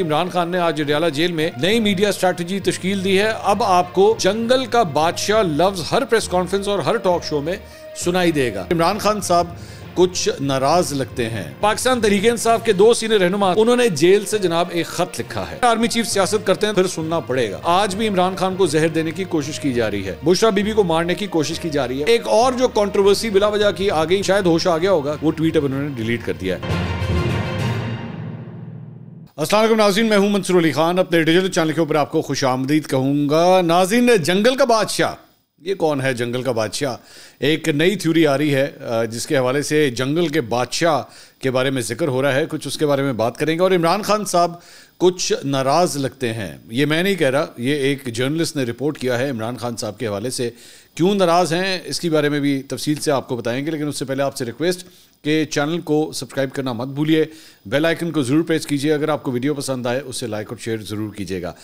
इमरान खान ने आज जडियाला जेल में नई मीडिया स्ट्रैटेजी तश्कील दी है अब आपको जंगल का बादशाह लफ्ज हर प्रेस कॉन्फ्रेंस और हर टॉक शो में सुनाई देगा इमरान खान साहब कुछ नाराज लगते हैं पाकिस्तान तरीके इंसाफ के दो सीनियर रहनुमा उन्होंने जेल से जनाब एक खत लिखा है आर्मी चीफ सियासत करते हैं फिर सुनना पड़ेगा आज भी इमरान खान को जहर देने की कोशिश की जा रही है बुशरा बीबी को मारने की कोशिश की जा रही है एक और जो कॉन्ट्रोवर्सी बिला वजह की गई शायद होश आ गया होगा वो ट्वीट अब उन्होंने डिलीट कर दिया है असलम नाजीन मैं हूँ मंसूर अली खान अपने डिजिटल चैनल के ऊपर आपको खुश आमदीद कहूँगा नाजीन जंगल का बादशाह ये कौन है जंगल का बादशाह एक नई थ्योरी आ रही है जिसके हवाले से जंगल के बादशाह के बारे में जिक्र हो रहा है कुछ उसके बारे में बात करेंगे और इमरान खान साहब कुछ नाराज़ लगते हैं ये मैं नहीं कह रहा ये एक जर्नलिस्ट ने रिपोर्ट किया है इमरान खान साहब के हवाले से क्यों नाराज़ हैं इसके बारे में भी तफसील से आपको बताएंगे लेकिन उससे पहले आपसे रिक्वेस्ट के चैनल को सब्सक्राइब करना मत भूलिए बेल आइकन को ज़रूर प्रेस कीजिए अगर आपको वीडियो पसंद आए उसे लाइक और शेयर ज़रूर कीजिएगा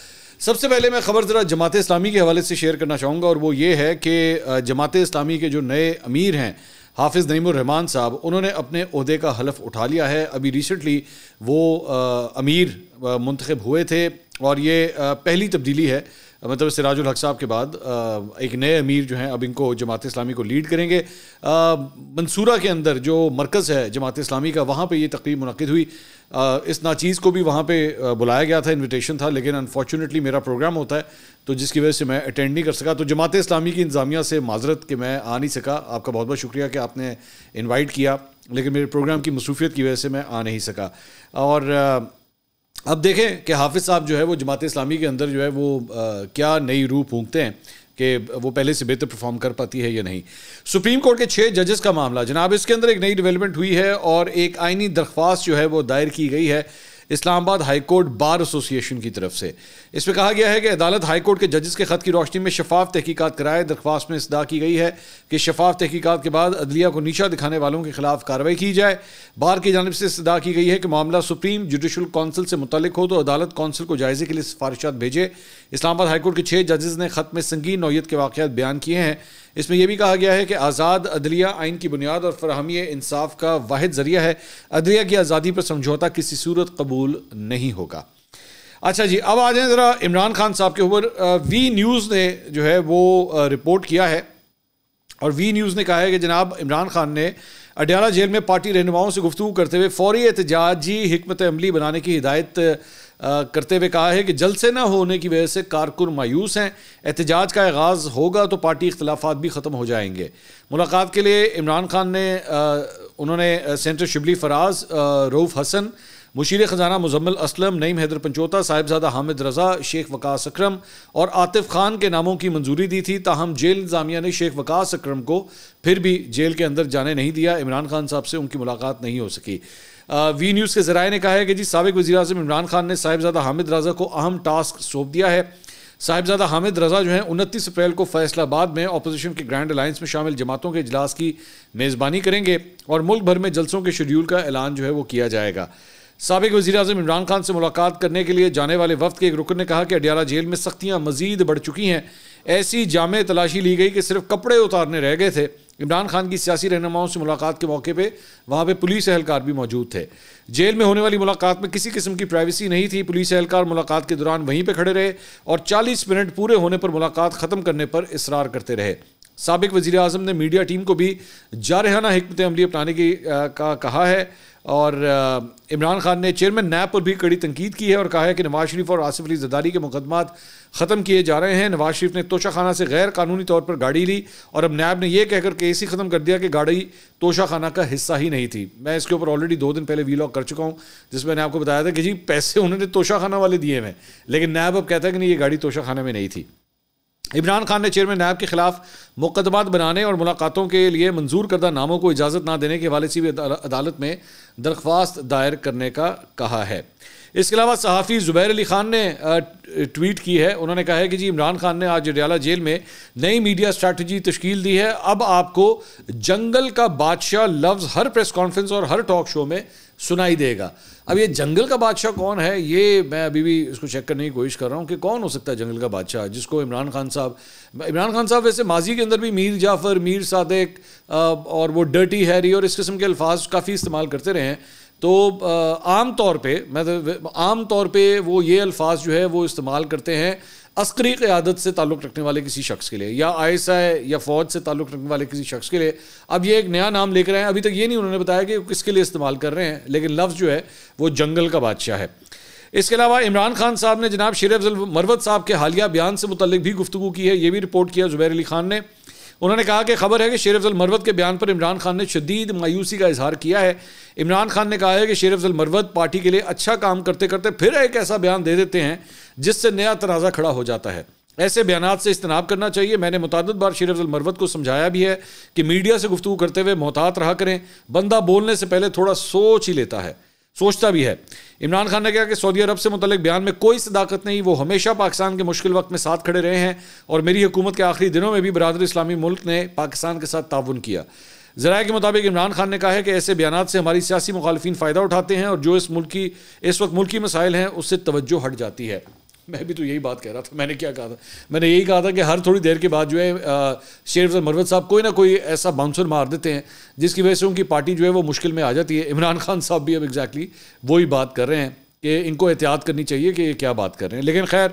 सबसे पहले मैं खबर ज़रा जमात इस्लामी के हवाले से शेयर करना चाहूँगा और वो ये है कि जमात इस्लामी के जो नए अमीर हैं हाफिज़ नईमान साहब उन्होंने अपने अहदे का हलफ उठा लिया है अभी रिसेंटली वो अमीर मंतखब हुए थे और ये पहली तब्दीली है मतलब उल हक साहब के बाद एक नए अमीर जो हैं अब इनको जमात इस्लामी को लीड करेंगे मंसूरा के अंदर जो मरकज़ है जमात इस्लामी का वहाँ पर ये तकरीब मनद हुई इस नाचीज़ को भी वहाँ पर बुलाया गया था इन्विटेशन था लेकिन अनफॉर्चुनेटली मेरा प्रोग्राम होता है तो जिसकी वजह से मैं अटेंड नहीं कर सका तो जमात इस्लामी की इंतज़ामिया से माजरत कि मैं आ नहीं सका आपका बहुत बहुत शुक्रिया कि आपने इन्वाइट किया लेकिन मेरे प्रोग्राम की मसरूफियत की वजह से मैं आ नहीं सका और अब देखें कि हाफिज़ साहब जो है वो जमात इस्लामी के अंदर जो है वो आ, क्या नई रूह ऊँगते हैं कि वो पहले से बेहतर परफॉर्म कर पाती है या नहीं सुप्रीम कोर्ट के छः जजेस का मामला जनाब इसके अंदर एक नई डेवलपमेंट हुई है और एक आइनी दरख्वास्त जो है वो दायर की गई है इस्लामाबाद हाईकोर्ट बार एसोसिएशन की तरफ से इसमें कहा गया है कि अदालत हाईकोर्ट के जजेस के ख़त की रोशनी में शफाफ तहकीकत कराए दरख्वास्त में इसदा की गई है कि शफाफ तहकीकत के बाद अदलिया को नीचा दिखाने वालों के खिलाफ कार्रवाई की जाए बार की जानब से इसदा की गई है कि मामला सुप्रीम जुडिशल कौंसिल से मुतल हो तो अदालत कौंसिल को जायजे के लिए सिफारिशा भेजे इस्लामाबाद हाईकोर्ट के छः जजेस ने ख़त में संगीन नौीयत के वाक़त बयान किए हैं इसमें यह भी कहा गया है कि आज़ाद अदलिया आइन की बुनियाद और फरहमी इंसाफ का वाद जरिया है अदलिया की आज़ादी पर समझौता किसी सूरत कबूल कबूल नहीं होगा अच्छा जी अब आ जाए ज़रा इमरान खान साहब के ऊपर वी न्यूज़ ने जो है वो रिपोर्ट किया है और वी न्यूज़ ने कहा है कि जनाब इमरान खान ने अडियाला जेल में पार्टी रहनुमाओं से गुफ्तू करते हुए फौरी एहतजाजी हमत अमली बनाने की हिदायत करते हुए कहा है कि जलसे न होने की वजह से कारकुन मायूस हैं एहतजाज का आगाज़ होगा तो पार्टी इख्तलाफात भी ख़त्म हो जाएंगे मुलाकात के लिए इमरान खान ने उन्होंने सेंटर शिबली फराज रऊफ़ हसन मुशीर ख़जाना मुजम्मल असलम नईम हैदर पंचोता साहिबजादा हामिद रज़ा शेख वकास अक्रम और आतिफ खान के नामों की मंजूरी दी थी ताहम जेल इंतजामिया ने शेख वकास अक्रम को फिर भी जेल के अंदर जाने नहीं दिया इमरान खान साहब से उनकी मुलाकात नहीं हो सकी वी न्यूज़ के जराये ने कहा है कि जी सबक वजी अजम इमरान खान ने साहिबजादा हामिद रज़ा को अहम टास्क सौंप दिया है साहिबजादा हामिद रज़ा जो है उनतीस अप्रैल को फैसलाबाद में अपोजिशन के ग्रैंड अलायंस में शामिल जमातों के अजलास की मेज़बानी करेंगे और मुल्क भर में जलसों के शेड्यूल का ऐलान जो है वो किया जाएगा सबक वजी अजम इमरान खान से मुलाकात करने के लिए जाने वाले वफद के एक रुकन ने कहा कि अडियाला जेल में सख्तियाँ मजीद बढ़ चुकी हैं ऐसी जाम तलाशी ली गई कि सिर्फ कपड़े उतारने रह गए थे इमरान खान की सियासी रहनुमाओं से मुलाकात के मौके पर वहाँ पर पुलिस एहलकार भी मौजूद थे जेल में होने वाली मुलाकात में किसी किस्म की प्राइवेसी नहीं थी पुलिस एहलकार मुलाकात के दौरान वहीं पर खड़े रहे और चालीस मिनट पूरे होने पर मुलाकात ख़त्म करने पर इसरार करते रहे सबक वजी अजम ने मीडिया टीम को भी जारहाना हमत अमली अपनाने की आ, का कहा है और इमरान खान ने चेयरमैन नैब पर भी कड़ी तनकीद की है और कहा है कि नवाज शरीफ और आसिफ अली जदारी के मुकदमा ख़त्म किए जा रहे हैं नवाज शरीफ ने तोशा खाना से गैर कानूनी तौर पर गाड़ी ली और अब नैब ने यह कह कहकर केस ही ख़त्म कर दिया कि गाड़ी तोशा खाना का हिस्सा ही नहीं थी मैं इसके ऊपर ऑलरेडी दो दिन पहले वीलॉग कर चुका हूँ जिसमें मैंने आपको बताया था कि जी पैसे उन्होंने तोशा खाना वाले दिए हैं लेकिन नैब अब कहता है कि नहीं ये गाड़ी तोशा खाना में नहीं थी इमरान खान ने चेयरमैन नायब के खिलाफ मुकदमा बनाने और मुलाकातों के लिए मंजूर करदा नामों को इजाज़त ना देने के हवाले से भी अदालत में दरख्वास्त दायर करने का कहा है इसके अलावा सहाफ़ी ज़ुबैर अली ख़ान ने ट्वीट की है उन्होंने कहा है कि जी इमरान खान ने आज जडियाला जेल में नई मीडिया स्ट्रैटी तश्कील दी है अब आपको जंगल का बादशाह लफ्ज़ हर प्रेस कॉन्फ्रेंस और हर टॉक शो में सुनाई देगा अब ये जंगल का बादशाह कौन है ये मैं अभी भी इसको चेक करने की कोशिश कर रहा हूँ कि कौन हो सकता है जंगल का बादशाह जिसको इमरान खान साहब इमरान खान साहब वैसे माजी के अंदर भी मीर जाफ़र मीर सादक और वो डर्टी हैरी और इस किस्म के अल्फाज काफ़ी इस्तेमाल करते रहे हैं तो आम तौर पे मतलब आम तौर पे वो ये अल्फाज जो है वो इस्तेमाल करते हैं अस्करी क़्यादत से ताल्लुक़ रखने वाले किसी शख्स के लिए या आई एस आई या फ़ौज से ताल्लुक़ रखने वाले किसी शख्स के लिए अब ये एक नया नाम लेकर आए हैं अभी तक ये नहीं उन्होंने बताया कि किसके लिए इस्तेमाल कर रहे हैं लेकिन लफ्ज़ जो है वो जंगल का बादशाह है इसके अलावा इमरान खान साहब ने जनाब शेर अफजल मरवत साहब के हालिया बयान से मुतल भी गुफ्तु की है ये भी रिपोर्ट किया जुबैर अली खान ने उन्होंने कहा कि खबर है कि शेर अफजल मरवत के बयान पर इमरान खान ने शदीद मायूसी का इजहार किया है इमरान खान ने कहा है कि शेर अफजल मरवत पार्टी के लिए अच्छा काम करते करते फिर एक ऐसा बयान दे देते हैं जिससे नया तनाज़ा खड़ा हो जाता है ऐसे बयान से इजतनाब करना चाहिए मैंने मुतद बार शेर अफजल मरवत को समझाया भी है कि मीडिया से गुफ्तू करते हुए मोहतात रहा करें बंदा बोलने से पहले थोड़ा सोच ही लेता है सोचता भी है इमरान खान ने कहा कि सऊदी अरब से मुतलिक बयान में कोई सदाकत नहीं वो हमेशा पाकिस्तान के मुश्किल वक्त में साथ खड़े रहे हैं और मेरी हुकूमत के आखिरी दिनों में भी बरदर इस्लामी मुल्क ने पाकिस्तान के साथ ताउन किया ज़रा के मुताबिक इमरान खान ने कहा है कि ऐसे बयान से हमारी सियासी मुखालफी फ़ायदा उठाते हैं और जो इस मुल्क की इस वक्त मुल्की मसाइल हैं उससे तवज्जो हट जाती है मैं भी तो यही बात कह रहा था मैंने क्या कहा था मैंने यही कहा था कि हर थोड़ी देर के बाद जो है शेर अफजल मरवत साहब कोई ना कोई ऐसा बाउंसर मार देते हैं जिसकी वजह से उनकी पार्टी जो है वो मुश्किल में आ जाती है इमरान खान साहब भी अब एग्जैक्टली वही बात कर रहे हैं कि इनको एहतियात करनी चाहिए कि ये क्या बात कर रहे हैं लेकिन खैर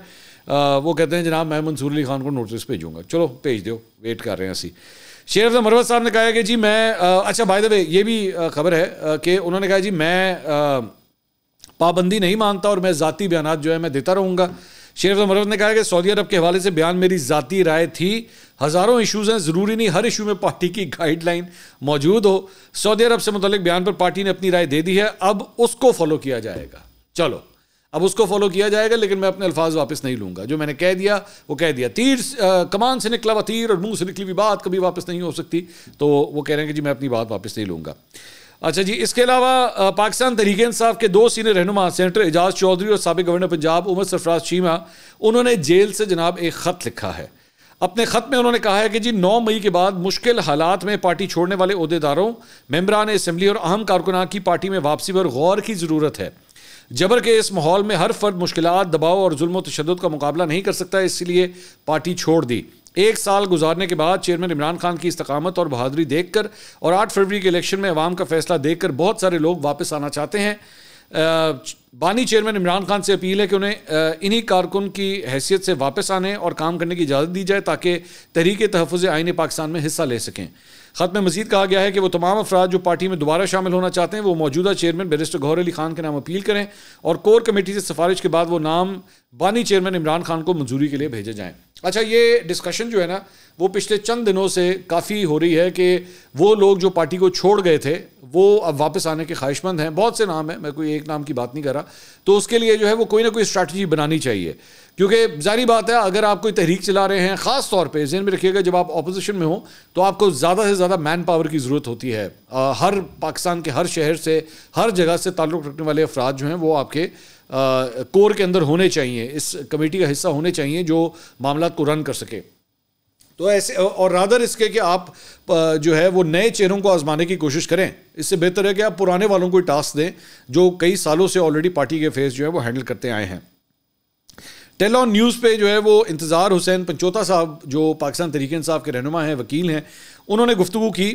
वो कहते हैं जनाब मैं मंसूर अली खान को नोटिस भेजूंगा चलो भेज दो वेट कर रहे हैं असी शेर अफजल मरवत साहब ने कहा कि जी मैं अच्छा बाय द वे ये भी खबर है कि उन्होंने कहा जी मैं पाबंदी नहीं मानता और मैं ज़ाती बयान जो है मैं देता रहूँगा शेरफ मरवत ने कहा कि सऊदी अरब के हवाले से बयान मेरी जाति राय थी हज़ारों इशूज़ हैं ज़रूरी नहीं हर इशू में पार्टी की गाइडलाइन मौजूद हो सऊदी अरब से मुतलिक बयान पर पार्टी ने अपनी राय दे दी है अब उसको फॉलो किया जाएगा चलो अब उसको फॉलो किया जाएगा लेकिन मैं अपने अल्फाज वापस नहीं लूंगा जो मैंने कह दिया वो कह दिया तीर आ, कमान से निकला हुआ तीर और मुंह से निकली हुई बात कभी वापस नहीं हो सकती तो वो कह रहे हैं कि जी मैं अपनी बात वापस नहीं लूंगा अच्छा जी इसके अलावा पाकिस्तान तहरीक इंसाफ के दो सीनियर रहनुमा सेंटर एजाज चौधरी और सबक गवर्नर पंजाब उमर सरफराज चीमा उन्होंने जेल से जनाब एक ख़त लिखा है अपने ख़त में उन्होंने कहा है कि जी 9 मई के बाद मुश्किल हालात में पार्टी छोड़ने वाले अहदेदारों मेम्बरान असम्बली और अहम कारकुना की पार्टी में वापसी पर गौर की ज़रूरत है जबर के इस माहौल में हर फर्द मुश्किल दबाव और जुल्म तशद का मुकाबला नहीं कर सकता इसलिए पार्टी छोड़ दी एक साल गुजारने के बाद चेयरमैन इमरान खान की इस्तकामत और बहादरी कर और आठ फरवरी के इलेक्शन में अवाम का फैसला देख कर बहुत सारे लोग वापस आना चाहते हैं बानी चेयरमैन इमरान खान से अपील है कि उन्हें इन्हीं कारकुन की हैसियत से वापस आने और काम करने की इजाज़त दी जाए ताकि तहरीक तहफ़ आइन पाकिस्तान में हिस्सा ले सकें ख़त में मजीद कहा गया है कि वो तमाम अफराद जो पार्टी में दोबारा शामिल होना चाहते हैं वो मौजूदा चेयरमैन बैरिस्टर गौर अली खान के नाम अपील करें और कोर कमेटी से सिफारिश के बाद वो नाम बानी चेयरमैन इमरान खान को मंजूरी के लिए भेजे जाएँ अच्छा ये डिस्कशन जो है ना वो पिछले चंद दिनों से काफ़ी हो रही है कि वो लोग जो पार्टी को छोड़ गए थे वो अब वापस आने के ख्वाहिशमंद हैं बहुत से नाम हैं मैं कोई एक नाम की बात नहीं कर रहा तो उसके लिए जो है वो कोई ना कोई स्ट्रैटेजी बनानी चाहिए क्योंकि जारी बात है अगर आप कोई तहरीक चला रहे हैं ख़ास तौर पर जहन में रखिएगा जब आप अपोजिशन में हों तो आपको ज़्यादा से ज़्यादा मैन पावर की ज़रूरत होती है आ, हर पाकिस्तान के हर शहर से हर जगह से ताल्लुक़ रखने वाले अफराद जो हैं वो आपके कोर के अंदर होने चाहिए इस कमेटी का हिस्सा होने चाहिए जो मामला को रन कर सके तो ऐसे और रादर इसके कि आप जो है वो नए चेहरों को आजमाने की कोशिश करें इससे बेहतर है कि आप पुराने वालों को टास्क दें जो कई सालों से ऑलरेडी पार्टी के फेस जो है वो हैंडल करते आए हैं टेल ऑन न्यूज़ पे जो है वो इंतज़ार हुसैन पंचोता साहब जो पाकिस्तान तरीक़ान साहब के रहनुमा हैं वकील हैं उन्होंने गुफ्तु की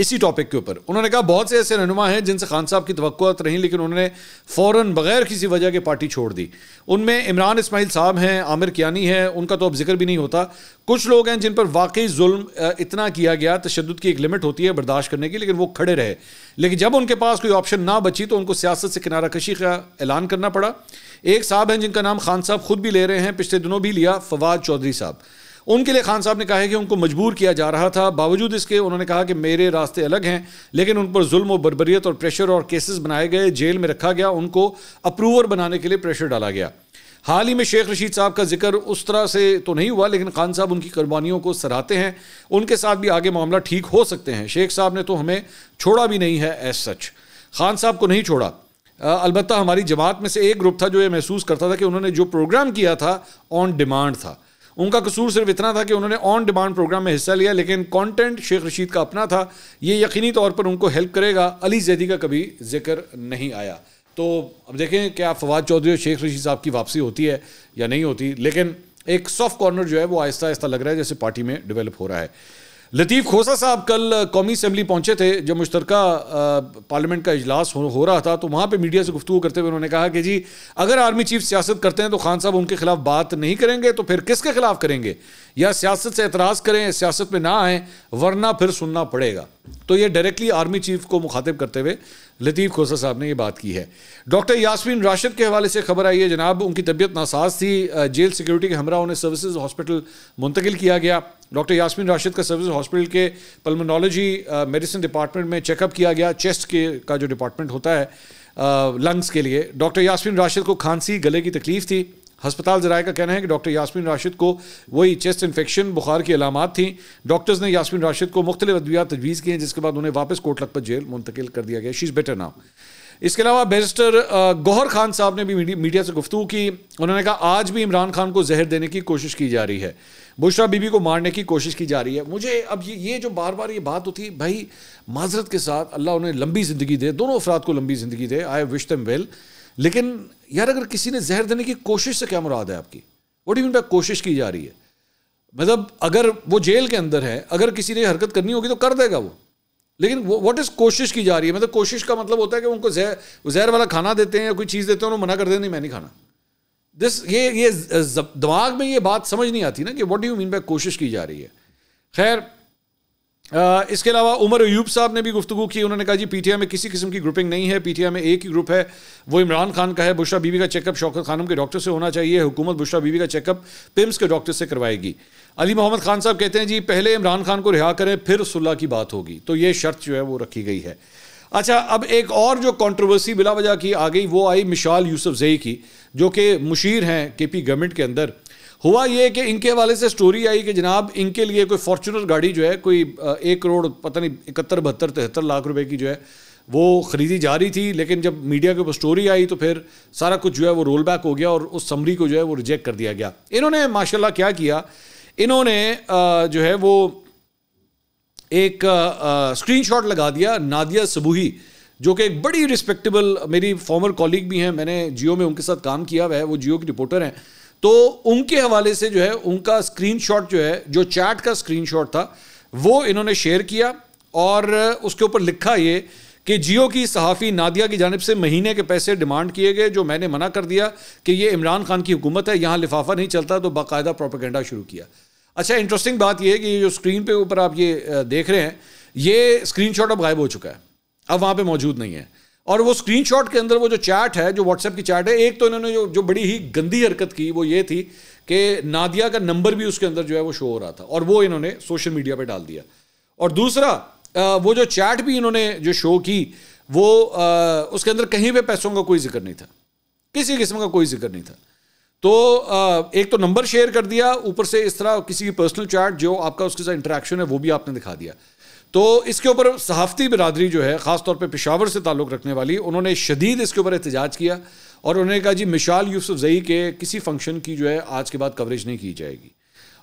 इसी टॉपिक के ऊपर उन्होंने कहा बहुत से ऐसे रहनुमा हैं जिनसे खान साहब की तवक्त रही लेकिन उन्होंने फ़ौरन बगैर किसी वजह के पार्टी छोड़ दी उनमें इमरान इसमाइल साहब हैं आमिर कियानी हैं उनका तो अब जिक्र भी नहीं होता कुछ लोग हैं जिन पर वाकई जुल्म इतना किया गया तशद की एक लिमिट होती है बर्दाश्त करने की लेकिन वो खड़े रहे लेकिन जब उनके पास कोई ऑप्शन ना बची तो उनको सियासत से किनारा कशी का ऐलान करना पड़ा एक साहब हैं जिनका नाम खान साहब खुद भी ले रहे हैं पिछले दिनों भी लिया फवाद चौधरी साहब उनके लिए खान साहब ने कहा है कि उनको मजबूर किया जा रहा था बावजूद इसके उन्होंने कहा कि मेरे रास्ते अलग हैं लेकिन उन पर जुल्म और बरबरीत और प्रेशर और केसेस बनाए गए जेल में रखा गया उनको अप्रूवर बनाने के लिए प्रेशर डाला गया हाल ही में शेख रशीद साहब का जिक्र उस तरह से तो नहीं हुआ लेकिन खान साहब उनकी कुर्बानियों को सराहते हैं उनके साथ भी आगे मामला ठीक हो सकते हैं शेख साहब ने तो हमें छोड़ा भी नहीं है एज सच खान साहब को नहीं छोड़ा अलबत्त हमारी जमात में से एक ग्रुप था जो ये महसूस करता था कि उन्होंने जो प्रोग्राम किया था ऑन डिमांड था उनका कसूर सिर्फ इतना था कि उन्होंने ऑन डिमांड प्रोग्राम में हिस्सा लिया लेकिन कंटेंट शेख रशीद का अपना था ये यकीनी तौर पर उनको हेल्प करेगा अली जैदी का कभी जिक्र नहीं आया तो अब देखें क्या फवाद चौधरी और शेख रशीद साहब की वापसी होती है या नहीं होती लेकिन एक सॉफ्ट कॉर्नर जो है वो आहिस्ता आहिस्ता लग रहा है जैसे पार्टी में डिवेलप हो रहा है लतीफ़ खोसा साहब कल कौमी असम्बली पहुंचे थे जब मुश्तर पार्लियामेंट का इजलास हो, हो रहा था तो वहां पर मीडिया से गुफ्तु करते हुए उन्होंने कहा कि जी अगर आर्मी चीफ सियासत करते हैं तो खान साहब उनके खिलाफ बात नहीं करेंगे तो फिर किसके खिलाफ करेंगे या सियासत से एतराज़ करें सियासत में ना आए वरना फिर सुनना पड़ेगा तो ये डायरेक्टली आर्मी चीफ को मुखातिब करते हुए लतीफ़ खोसा साहब ने ये बात की है डॉक्टर यासमीन राशिद के हवाले से खबर आई है जनाब उनकी तबीयत नासाज थी जेल सिक्योरिटी के हमरा उन्हें सर्विसेज हॉस्पिटल मुंतकिल किया गया डॉक्टर यासमीन राशिद का सर्विस हॉस्पिटल के पल्मोनोलॉजी मेडिसिन डिपार्टमेंट में चेकअप किया गया चेस्ट के का जो डिपार्टमेंट होता है लंग्स के लिए डॉक्टर यासमीन राशिद को खांसी गले की तकलीफ़ थी अस्पताल जराए का कहना है कि डॉक्टर यासमिन राशिद को वही चेस्ट इन्फेक्शन बुखार की अलामत थी डॉक्टर्स ने यासमीन राशिद को मुख्तलिफ अद्वियात तजवीज़ किए हैं जिसके बाद उन्हें वापस कोर्ट लखपत जेल मुंतकिल कर दिया गया शीज़ बेटर नाउ इसके अलावा बैरिस्टर गौहर खान साहब ने भी मीडिया से गुफ्तू की उन्होंने कहा आज भी इमरान खान को जहर देने की कोशिश की जा रही है बुशरा बीबी को मारने की कोशिश की जा रही है मुझे अब ये ये जो बार बार ये बात होती है भाई माजरत के साथ अल्लाह उन्हें लंबी ज़िंदगी दे दोनों अफराद को लंबी ज़िंदगी दे आई विश दम वेल लेकिन यार अगर किसी ने जहर देने की कोशिश से क्या मुराद है आपकी वट मीन पर कोशिश की जा रही है मतलब अगर वो जेल के अंदर है अगर किसी ने हरकत करनी होगी तो कर देगा वो लेकिन वट इज़ कोशिश की जा रही है मतलब कोशिश का मतलब होता है कि उनको जहर जहर वाला खाना देते हैं या कोई चीज़ देते हैं उन्हें मना कर देते नहीं मैं नहीं खाना दिस ये ये दिमाग में ये बात समझ नहीं आती ना कि what do you mean by कोशिश की जा रही है खैर इसके अलावा उमर अयूब साहब ने भी गुफ्तु की उन्होंने कहा जी पीटीआई में किसी किस्म की ग्रुपिंग नहीं है पीटीआई में एक ही ग्रुप है वो इमरान खान का है बुशरा बीवी का चेकअप शौकत खानम के डॉक्टर से होना चाहिए हुकूमत बुशरा बीवी का चेकअप पिम्स के डॉक्टर से करवाएगी अली मोहम्मद खान साहब कहते हैं जी पहले इमरान खान को रिहा करें फिर सुल्ला की बात होगी तो ये शर्त जो है वो रखी गई है अच्छा अब एक और जो कंट्रोवर्सी बिला वजह की आ गई वो आई मिशाल यूसुफ जई की जो कि मुशीर हैं के पी गवर्नमेंट के अंदर हुआ ये कि इनके हवाले से स्टोरी आई कि जनाब इनके लिए कोई फॉर्चुनर गाड़ी जो है कोई एक करोड़ पता नहीं इकहत्तर बहत्तर तिहत्तर लाख रुपए की जो है वो ख़रीदी जा रही थी लेकिन जब मीडिया के ऊपर स्टोरी आई तो फिर सारा कुछ जो है वो रोल बैक हो गया और उस समरी को जो है वो रिजेक्ट कर दिया गया इन्होंने माशाल्लाह क्या किया इन्होंने जो है वो एक स्क्रीनशॉट लगा दिया नादिया सबूही जो कि एक बड़ी रिस्पेक्टेबल मेरी फॉर्मर कॉलीग भी हैं मैंने जियो में उनके साथ काम किया हुआ है वो जियो की रिपोर्टर हैं तो उनके हवाले से जो है उनका स्क्रीनशॉट जो है जो चैट का स्क्रीनशॉट था वो इन्होंने शेयर किया और उसके ऊपर लिखा ये कि जियो की सहाफ़ी नादिया की जानब से महीने के पैसे डिमांड किए गए जो मैंने मना कर दिया कि ये इमरान खान की हुकूमत है यहाँ लिफाफा नहीं चलता तो बाकायदा प्रोपेगेंडा शुरू किया अच्छा इंटरेस्टिंग बात यह है कि जो स्क्रीन पे ऊपर आप ये देख रहे हैं ये स्क्रीन शॉट अब गायब हो चुका है अब वहाँ पर मौजूद नहीं है और वो स्क्रीनशॉट के अंदर वो जो चैट है जो व्हाट्सएप की चैट है एक तो इन्होंने जो जो बड़ी ही गंदी हरकत की वो ये थी कि नादिया का नंबर भी उसके अंदर जो है वो शो हो रहा था और वो इन्होंने सोशल मीडिया पर डाल दिया और दूसरा वो जो चैट भी इन्होंने जो शो की वो उसके अंदर कहीं पर पैसों का कोई जिक्र नहीं था किसी किस्म का कोई जिक्र नहीं था तो एक तो नंबर शेयर कर दिया ऊपर से इस तरह किसी की पर्सनल चैट जो आपका उसके साथ इंटरेक्शन है वो भी आपने दिखा दिया तो इसके ऊपर सहाफ़ती बरदरी जो है ख़ासतौर पर पेशावर से ताल्लुक़ रखने वाली उन्होंने शदीद इसके ऊपर एहतजाज किया और उन्होंने कहा जी मिशाल यूसुफ जई के किसी फंक्शन की जो है आज के बाद कवरेज नहीं की जाएगी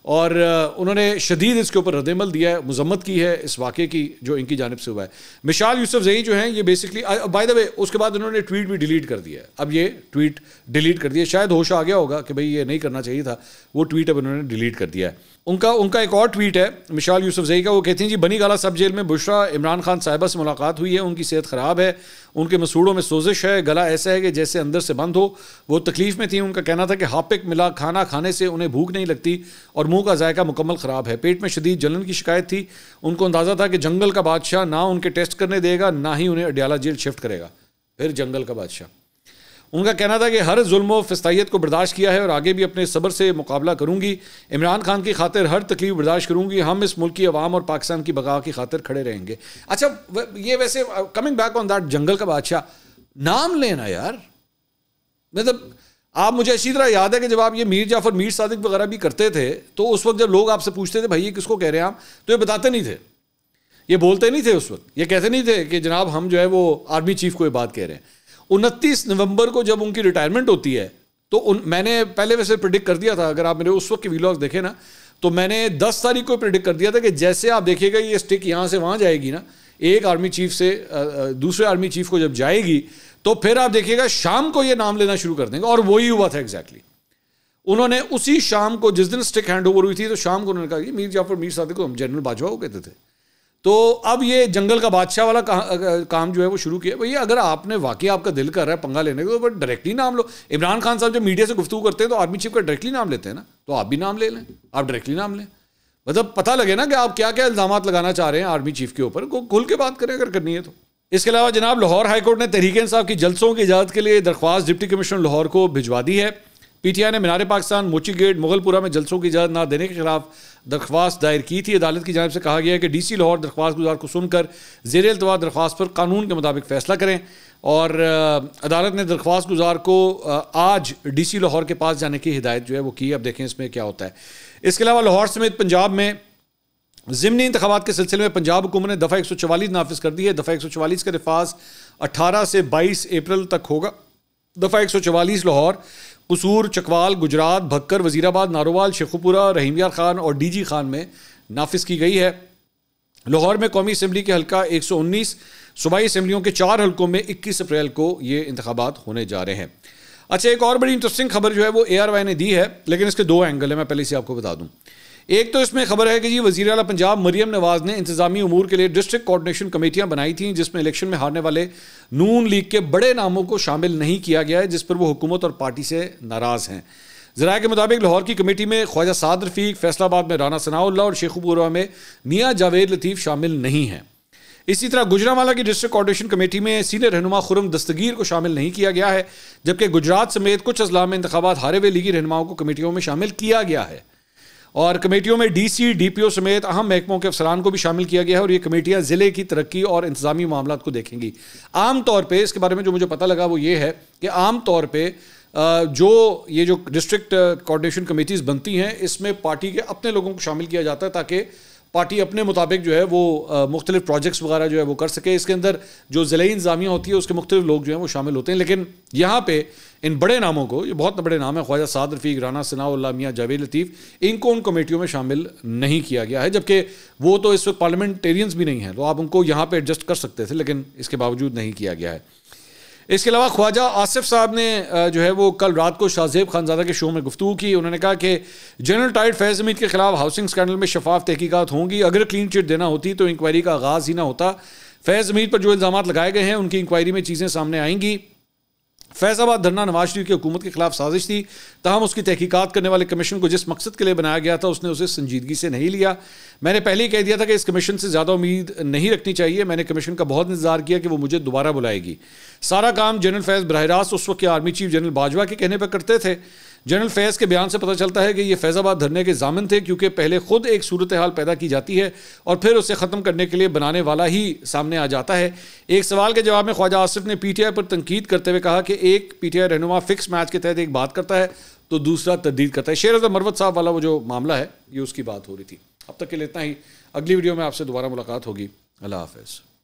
और उन्होंने शदीद इसके ऊपर रदमल दिया है मजम्मत की है इस वाक़े की जो इनकी जानब से हुआ है मिशाल यूसुफ जई जो हैं ये बेसिकली बाय द वे उसके बाद उन्होंने ट्वीट भी डिलीट कर दिया है अब ये ट्वीट डिलीट कर दिया शायद होश आ गया होगा कि भाई ये नहीं करना चाहिए था वो ट्वीट अब उन्होंने डिलीट कर दिया है उनका उनका एक और ट्वीट है मिशाल यूसुफ जई का वो कहती हैं जी बनी गाला सब जेल में बुशरा इमरान खान साहिबा से मुलाकात हुई है उनकी सेहत ख़राब है उनके मसूड़ों में सोजिश है गला ऐसा है कि जैसे अंदर से बंद हो वो तकलीफ़ में थी उनका कहना था कि हापिक मिला खाना खाने से उन्हें भूख नहीं लगती और मुंह का जायका मुकम्मल ख़राब है पेट में शदीद जलन की शिकायत थी उनको अंदाज़ा था कि जंगल का बादशाह ना उनके टेस्ट करने देगा ना ही उन्हें अडयाला जेल शिफ्ट करेगा फिर जंगल का बादशाह उनका कहना था कि हर जुल्म फस्ताइत को बर्दाश्त किया है और आगे भी अपने सब्र से मुकाबला करूंगी इमरान खान की खातिर हर तकलीफ बर्दाश्त करूंगी हम इस मुल्क की आवाम और पाकिस्तान की बगा की खातिर खड़े रहेंगे अच्छा ये वैसे कमिंग बैक ऑन दैट जंगल का बादशाह नाम लेना यार मतलब आप मुझे अच्छी तरह याद है कि जब आप ये मीर जाफर मीर सादिक वगैरह भी करते थे तो उस वक्त जब लोग आपसे पूछते थे भाई ये किसको कह रहे हैं आप तो ये बताते नहीं थे ये बोलते नहीं थे उस वक्त ये कहते नहीं थे कि जनाब हम जो है वो आर्मी चीफ को ये बात कह रहे हैं उनतीस नवंबर को जब उनकी रिटायरमेंट होती है तो उन मैंने पहले वैसे प्रिडिक्ट कर दिया था अगर आप मेरे उस वक्त के वीलॉग देखे ना तो मैंने 10 तारीख को प्रिडिक्ट कर दिया था कि जैसे आप देखिएगा ये स्टिक यहाँ से वहाँ जाएगी ना एक आर्मी चीफ से दूसरे आर्मी चीफ को जब जाएगी तो फिर आप देखिएगा शाम को ये नाम लेना शुरू कर देंगे और वही हुआ था एग्जैक्टली उन्होंने उसी शाम को जिस दिन स्टिक हैंड ओवर हुई थी तो शाम को उन्होंने कहा कि मीर जाफर मीर साहब को हम जनरल बाजवा हो कहते थे तो अब ये जंगल का बादशाह वाला का, काम जो है वो शुरू किया भैया अगर आपने वाकई आपका दिल कर रहा है पंगा लेने का तो डायरेक्टली नाम लो इमरान खान साहब जब मीडिया से गुफ्तू करते हैं तो आर्मी चीफ का डायरेक्टली नाम लेते हैं ना तो आप भी नाम ले लें आप डायरेक्टली नाम लें मतलब पता लगे ना कि आप क्या क्या इल्ज़ाम लगाना चाह रहे हैं आर्मी चीफ के ऊपर खुल के बात करें अगर करनी है तो इसके अलावा जनाब लाहौर हाईकोर्ट ने तहरीक साहब की जलसों की इजाज़त के लिए दरख्वास्त डिप्टी कमिश्नर लाहौर को भिजवा दी है पीटीआई ने मीनार पाकिस्तान मोची गेट मुगलपुरा में जलसों की इजाजत न देने के खिलाफ दरख्वास्त दायर की थी अदालत की जानब से कहा गया कि डी सी लाहौर दरख्वास्त गुजार को सुनकर जेर अल्तवा दरख्वास्त पर कानून के मुताबिक फैसला करें और अदालत ने दरख्वास्त गुजार को आज डी सी लाहौर के पास जाने की हिदायत जो है वो की अब देखें इसमें क्या होता है इसके अलावा लाहौर समेत पंजाब में ज़मनी इंतबात के सिलसिले में पंजाब हुकूमत ने दफ़ा एक सौ चवालीस नाफिज कर दी है दफ़ा एक सौ चवालीस का नफाज अठारह से बाईस अप्रैल तक होगा दफ़ा एक सौ चवालीस लाहौर कसूर चकवाल गुजरात भक्कर वजीराबाद नारोवाल शेखुपुरा रहीमयार खान और डी जी खान में नाफिज की गई है लाहौर में कौमी असम्बली के हल्का एक सौ उन्नीस सूबाई असम्बलियों के चार हल्कों में इक्कीस अप्रैल को ये इंतबात होने जा रहे हैं अच्छा एक और बड़ी इंटरेस्टिंग खबर जो है वो ए आर वाई ने दी है लेकिन इसके दो एंगल है मैं पहले से आपको बता दूँ एक तो इसमें खबर है कि जी वजी अला पंजाब मरियम नवाज ने इंतजामी अमूर के लिए डिस्ट्रिक्ट कोऑर्डिनेशन कमेटियां बनाई थी जिसमें इलेक्शन में हारने वाले नून लीग के बड़े नामों को शामिल नहीं किया गया है जिस पर वो हुकूमत और पार्टी से नाराज़ हैं ज़रा के मुताबिक लाहौर की कमेटी में ख्वाजा साद रफीक फैसलाबाद में राना सनाउल्ला और शेखपुरा में मियाँ जावेद लतीफ़ शामिल नहीं हैं इसी तरह गुजरावाला की डिस्ट्रिक्ट कोऑर्डिनेशन कमेटी में सीनियर रहनुमा खुरम दस्तगीर को शामिल नहीं किया गया है जबकि गुजरात समेत कुछ अजला में इंतबात हारे हुए लीगी रहनुमाओं को कमेटियों में शामिल किया गया है और कमेटियों में D D C P O समेत अहम महकमों के अफसरान को भी शामिल किया गया है और ये कमेटियाँ ज़िले की तरक्की और इंतजामी मामला को देखेंगी आमतौर पर इसके बारे में जो मुझे पता लगा वो ये है कि आमतौर पर जो ये जो डिस्ट्रिक्ट कोऑर्डिनेशन कमेटीज़ बनती हैं इसमें पार्टी के अपने लोगों को शामिल किया जाता है ताकि पार्टी अपने मुताबिक जो है वो मुख्तलिफ प्रोजेक्ट्स वगैरह जो है वो कर सके इसके अंदर जो ज़िले इंतजामिया होती है उसके मुख्तलिफ लोग जो हैं वो शामिल होते हैं लेकिन यहाँ पे इन बड़े नामों को ये बहुत बड़े नाम है ख्वाजा साद रफीक राना सना मियाँ जावेद लतीफ़ इनको उन कमेटियों में शामिल नहीं किया गया है जबकि वो तो इस वक्त पार्लियामेंटेरियंस भी नहीं हैं तो आप उनको यहाँ पर एडजस्ट कर सकते थे लेकिन इसके बावजूद नहीं किया गया है इसके अलावा ख्वाजा आसिफ साहब ने जो है वो कल रात को शाहजेब खानजादा के शो में गुफ्तू की उन्होंने कहा कि जनरल टाइड फैज अमीद के खिलाफ हाउसिंग स्कैंडल में शफाफ तहकीकत होंगी अगर क्लीन चिट देना होती तो इंक्वायरी का आगाज़ ही ना होता फैज़ अमीद पर जो इल्ज़ाम लगाए गए हैं उनकी इंक्वायरी में चीज़ें सामने आएंगी फैजाबाद धरना नवाज शरीफ की हुकूमत के खिलाफ साजिश थी तहम उसकी तहकीक़त करने वाले कमीशन को जिस मकसद के लिए बनाया गया था उसने उसे संजीदगी से नहीं लिया मैंने पहले ही कह दिया था कि इस कमीशन से ज़्यादा उम्मीद नहीं रखनी चाहिए मैंने कमीशन का बहुत इंतजार किया कि वो मुझे दोबारा बुलाएगी सारा काम जनरल फैज़ बरह रास्त उस वक्त के आर्मी चीफ जनरल बाजवा के कहने पर करते थे जनरल फैज़ के बयान से पता चलता है कि ये फैज़ाबाद धरने के जामिन थे क्योंकि पहले खुद एक सूरत हाल पैदा की जाती है और फिर उसे ख़त्म करने के लिए बनाने वाला ही सामने आ जाता है एक सवाल के जवाब में ख्वाजा आसिफ ने पी टी आई पर तनकीद करते हुए कहा कि एक पी टी आई रहनुमा फिक्स मैच के तहत एक बात करता है तो दूसरा तरदीद करता है शेर अजम मरवत साहब वाला वो जो मामला है ये उसकी बात हो रही थी अब तक के लिए इतना ही अगली वीडियो में आपसे दोबारा मुलाकात होगी अल्लाह हाफ